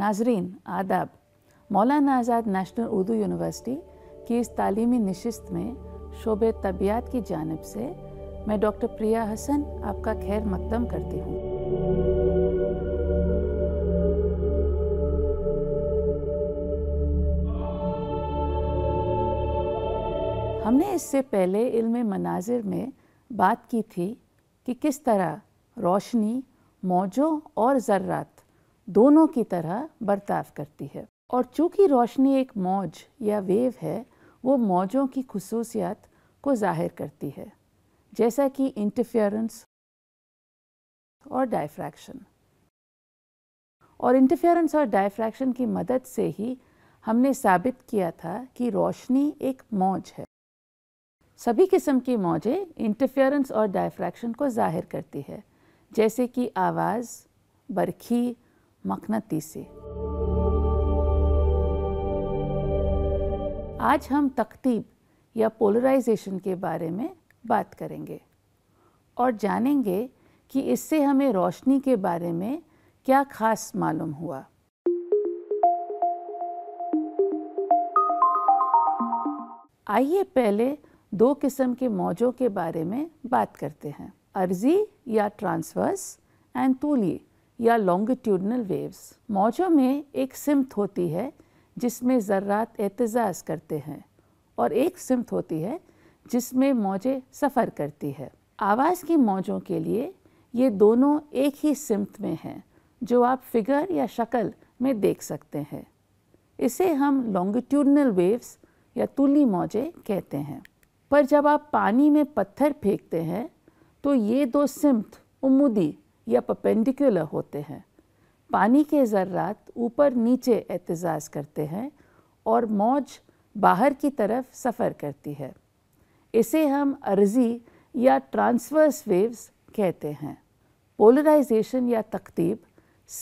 नाजरीन आदाब मौलाना आज़ाद नेशनल उर्दू यूनिवर्सिटी की इस तालीमी नशस्त में शोब तबियात की जानब से मैं डॉक्टर प्रिया हसन आपका खैर मकदम करती हूँ हमने इससे पहले इल्म मनाजिर में बात की थी कि किस तरह रोशनी मौजों और ज़र्रात दोनों की तरह बर्ताव करती है और चूंकि रोशनी एक मौज या वेव है वो मौजों की खसूसियात को जाहिर करती है जैसा कि इंटरफेरेंस और डायफ्रैक्शन और इंटरफेरेंस और डायफ्रैक्शन की मदद से ही हमने साबित किया था कि रोशनी एक मौज है सभी किस्म की मौजें इंटरफेरेंस और डायफ्रैक्शन को जाहिर करती है जैसे कि आवाज़ बरखी से आज हम तकतीब या पोलराइजेशन के बारे में बात करेंगे और जानेंगे कि इससे हमें रोशनी के बारे में क्या खास मालूम हुआ आइए पहले दो किस्म के मौजों के बारे में बात करते हैं अर्जी या ट्रांसवर्स एंड तूली या लॉन्गिट्यूडनल वेव्स मौजों में एक सिमत होती है जिसमें ज़र्रात एतजाज करते हैं और एक सिमत होती है जिसमें मौजें सफ़र करती है आवाज़ की मौजों के लिए ये दोनों एक ही सिमत में हैं जो आप फिगर या शक्ल में देख सकते हैं इसे हम लॉन्गिट्यूडनल वेव्स या तुली मौजें कहते हैं पर जब आप पानी में पत्थर फेंकते हैं तो ये दो सिमत उमूदी या पपेंडिकुलर होते हैं पानी के ज़र्रात ऊपर नीचे एहतजाज करते हैं और मौज बाहर की तरफ सफ़र करती है इसे हम अर्जी या ट्रांसवर्स वेव्स कहते हैं पोलराइजेशन या तकतीब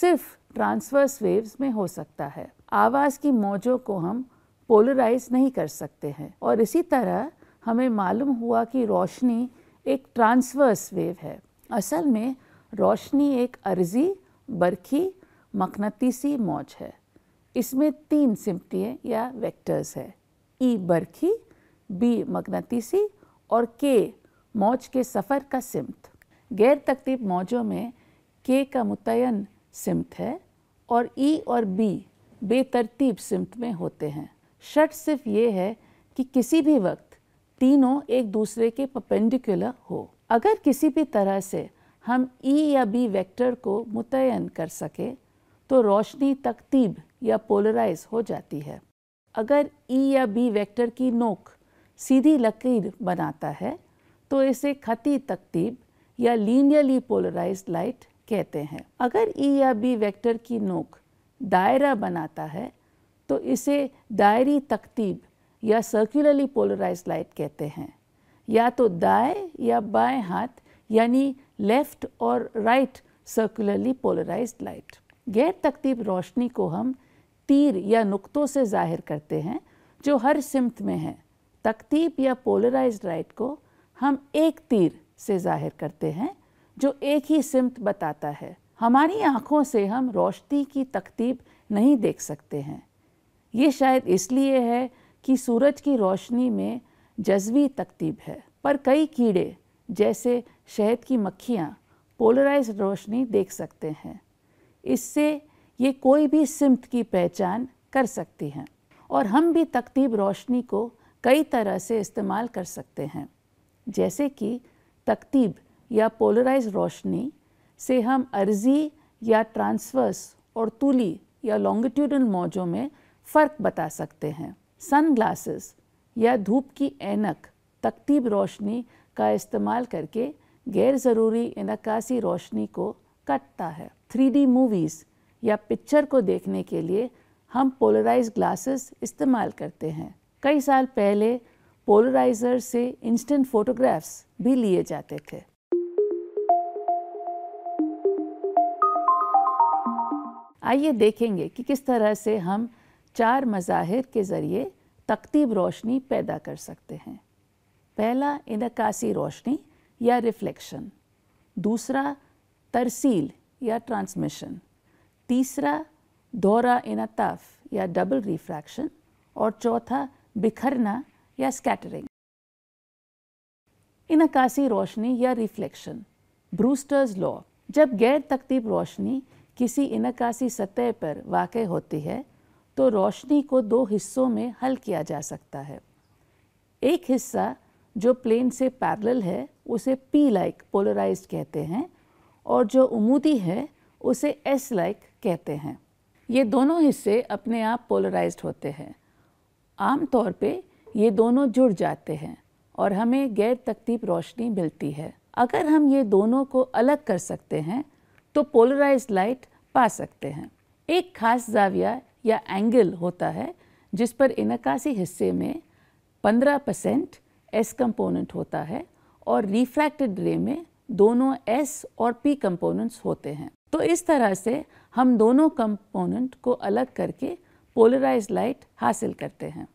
सिर्फ ट्रांसवर्स वेव्स में हो सकता है आवाज़ की मौजों को हम पोलराइज नहीं कर सकते हैं और इसी तरह हमें मालूम हुआ कि रोशनी एक ट्रांसवर्स वेव है असल में रोशनी एक अर्जी बरखी मकनतीसी मौज है इसमें तीन सिमटिए या वेक्टर्स है ई बरखी बी मकनतीसी और के मौज के सफ़र का सिमत गैर तकतीब मौजों में के का मुतन सिमत है और ई और बी बेतरतीब सिमत में होते हैं शर्त सिर्फ ये है कि किसी भी वक्त तीनों एक दूसरे के पपेंडिकुलर हो अगर किसी भी तरह से हम ई e या बी वेक्टर को मुतयन कर सकें तो रोशनी तकतीब या पोलराइज हो जाती है अगर ई e या बी वेक्टर की नोक सीधी लकीर बनाता है तो इसे खती तकतीब या लीनियरली पोलराइज लाइट कहते हैं अगर ई e या बी वेक्टर की नोक दायरा बनाता है तो इसे दायरी तकतीब या सर्कुलरली पोलराइज लाइट कहते हैं या तो दाएं या बाएं हाथ यानी लेफ़्ट और राइट सर्कुलरली पोलराइज्ड लाइट गैर तकतीब रोशनी को हम तीर या नुक्तों से जाहिर करते हैं जो हर सिमत में है तकतीब या पोलराइज लाइट को हम एक तीर से जाहिर करते हैं जो एक ही सिमत बताता है हमारी आँखों से हम रोशनी की तकतीब नहीं देख सकते हैं ये शायद इसलिए है कि सूरज की रोशनी में जज्वी तकतीब है पर कई कीड़े जैसे शहद की मक्खियाँ पोलराइज रोशनी देख सकते हैं इससे ये कोई भी सिमत की पहचान कर सकती हैं और हम भी तकतीब रोशनी को कई तरह से इस्तेमाल कर सकते हैं जैसे कि तकतीब या पोलराइज रोशनी से हम अर्जी या ट्रांसवर्स और तुली या लॉन्गिट्यूडल मौजों में फ़र्क बता सकते हैं सनग्लासेस या धूप की ऐनक तकतीब रोशनी का इस्तेमाल करके गैर ज़रूरी इनकासी रोशनी को कटता है थ्री मूवीज़ या पिक्चर को देखने के लिए हम पोलराइज ग्लासेस इस्तेमाल करते हैं कई साल पहले पोलराइजर से इंस्टेंट फोटोग्राफ्स भी लिए जाते थे आइए देखेंगे कि किस तरह से हम चार मज़ाहिर के ज़रिए तकतीब रोशनी पैदा कर सकते हैं पहला इनकासी रोशनी या रिफ्लेक्शन दूसरा तरसील या ट्रांसमिशन तीसरा दोहरा इनताफ या डबल रिफ्रैक्शन और चौथा बिखरना या स्कैटरिंग इनकासी रोशनी या रिफ्लेक्शन ब्रूस्टर्स लॉ जब गैर तकतीब रोशनी किसी इनकासी सतह पर वाक़ होती है तो रोशनी को दो हिस्सों में हल किया जा सकता है एक हिस्सा जो प्लेन से पैरेलल है उसे पी लाइक पोलराइज्ड कहते हैं और जो उमूदी है उसे एस लाइक कहते हैं ये दोनों हिस्से अपने आप पोलराइज्ड होते हैं आमतौर पे ये दोनों जुड़ जाते हैं और हमें गैर तकतीब रोशनी मिलती है अगर हम ये दोनों को अलग कर सकते हैं तो पोलराइज लाइट पा सकते हैं एक खास जाविया या एंगल होता है जिस पर इनकासी हिस्से में 15 परसेंट एस कंपोनेंट होता है और रिफ्रैक्टेड रे में दोनों एस और पी कंपोनेंट्स होते हैं तो इस तरह से हम दोनों कंपोनेंट को अलग करके पोलराइज लाइट हासिल करते हैं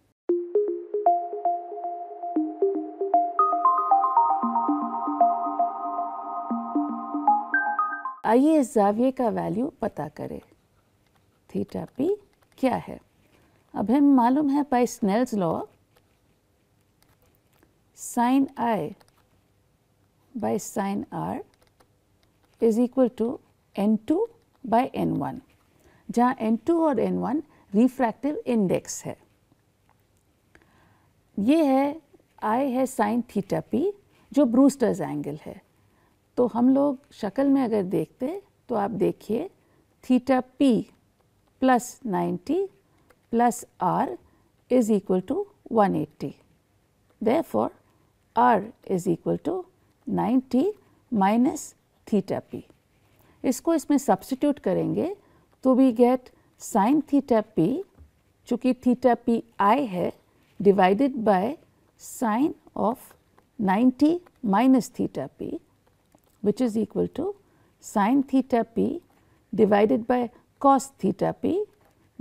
आइए इस जाविये का वैल्यू पता करें थीटा पी क्या है अब हम मालूम है by Snell's law sin i by sin r is equal to n2 by n1 जहाँ n2 और n1 रिफ्रैक्टिव इंडेक्स है ये है आई है साइन थीटा पी जो ब्रूस्टर्स एंगल है तो हम लोग शक्ल में अगर देखते तो आप देखिए theta P plus 90 plus R is equal to 180 for r is equal to nine minus theta p. इसको इसमें substitute करेंगे तो we get sin theta p, चूंकि theta p i है divided by sin of 90 minus theta p which is equal to sin theta p divided by cos theta p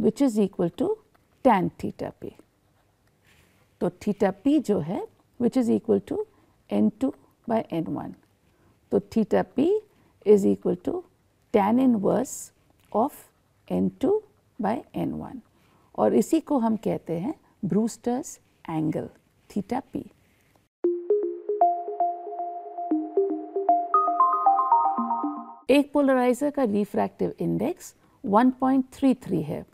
which is equal to tan theta p. तो theta p जो है which is equal to n2 by n1. So, तो theta p is equal to tan inverse of n2 by n1 और इसी को हम कहते हैं ब्रूस्टर्स एंगल थीटा पी एक पोलराइजर का रिफ्रैक्टिव इंडेक्स 1.33 है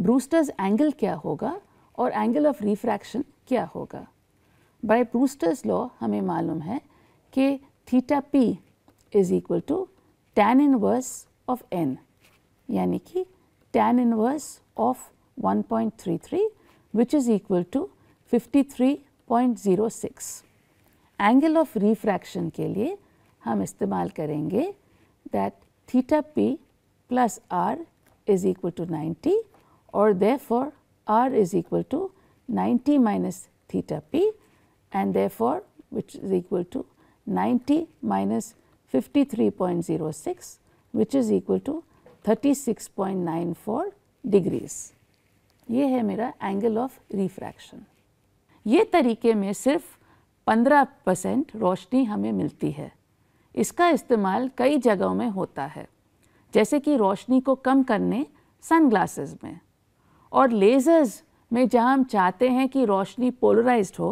ब्रूस्टर्स एंगल क्या होगा और एंगल ऑफ रिफ्रैक्शन क्या होगा बाई ब्रूस्टर्स लॉ हमें मालूम है कि theta P is equal to tan inverse of N यानी कि tan inverse of 1.33 point three three which is equal to fifty angle of refraction के लिए हम इस्तेमाल करेंगे that theta P plus R is equal to 90 और therefore R is equal to 90 minus theta P and therefore, which is equal to 90 minus 53.06 which is equal to 36.94 degrees. ये है मेरा angle of refraction ये तरीके में सिर्फ 15 percent रोशनी हमें मिलती है इसका इस्तेमाल कई जगहों में होता है जैसे कि रोशनी को कम करने सनग्लासेस में और लेज़र्स में जहां हम चाहते हैं कि रोशनी पोलराइज्ड हो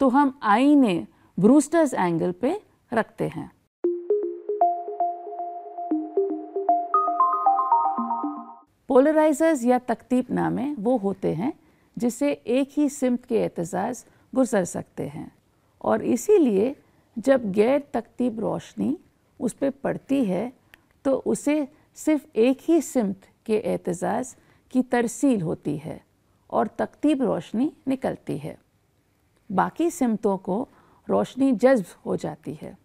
तो हम आईने ब्रूस्टर्स एंगल पे रखते हैं पोलराइजर्स या तकतीब नामे वो होते हैं जिससे एक ही सिमत के एतजाज गुजर सकते हैं और इसीलिए जब गैर तकतीब रोशनी उस पर पड़ती है तो उसे सिर्फ एक ही सिमत के एतजाज की तरसील होती है और तकतीब रोशनी निकलती है बाकी सिमतों को रोशनी जज्ब हो जाती है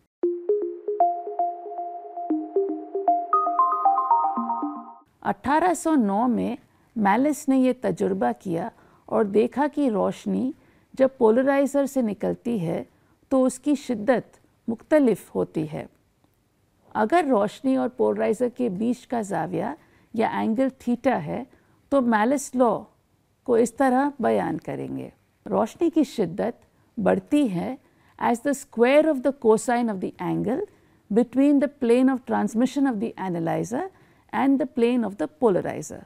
अट्ठारह सौ नौ में मैलिस ने यह तजुर्बा किया और देखा कि रोशनी जब पोलराइज़र से निकलती है तो उसकी शिद्दत मुख्तलफ होती है अगर रोशनी और पोलराइज़र के बीच का जाविया या एंगल थीटा है तो मैलिस लॉ को इस तरह बयान करेंगे रोशनी की शिद्दत बढ़ती है as the square of the cosine of the angle between the plane of transmission of the analyzer and the plane of the polarizer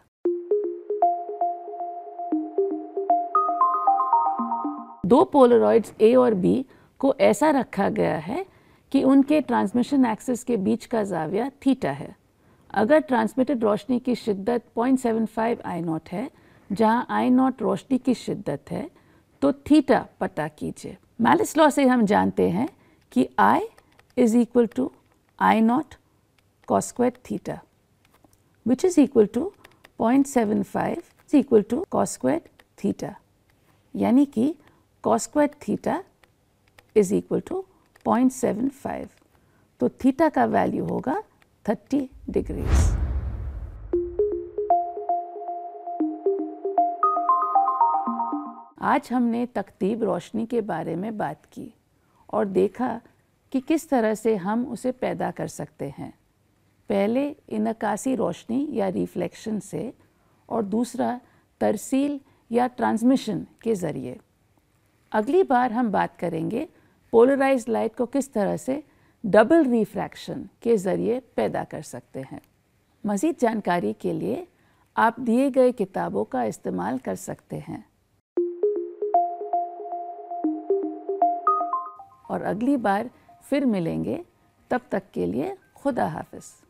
दो पोलरॉइड्स ए और बी को ऐसा रखा गया है कि उनके ट्रांसमिशन एक्सिस के बीच का जाविया थीटा है अगर ट्रांसमिटेड रोशनी की शिद्दत 0.75 आई नॉट है जहां आई नॉट रोशनी की शिद्दत है तो थीटा पता कीजिए मैलिस लॉ से हम जानते हैं कि I is equal to I naught cos square theta which is equal to point seven five is equal to cos square theta यानी कि cos square theta is equal to point seven five तो थीटा का value होगा थर्टी डिग्रीज़ आज हमने तकतीब रोशनी के बारे में बात की और देखा कि किस तरह से हम उसे पैदा कर सकते हैं पहले इनकासी रोशनी या रिफ्लेक्शन से और दूसरा तरसील या ट्रांसमिशन के ज़रिए अगली बार हम बात करेंगे पोलराइज लाइट को किस तरह से डबल रिफ्रैक्शन के ज़रिए पैदा कर सकते हैं मज़ीद जानकारी के लिए आप दिए गए किताबों का इस्तेमाल कर सकते हैं और अगली बार फिर मिलेंगे तब तक के लिए खुदा हाफिज़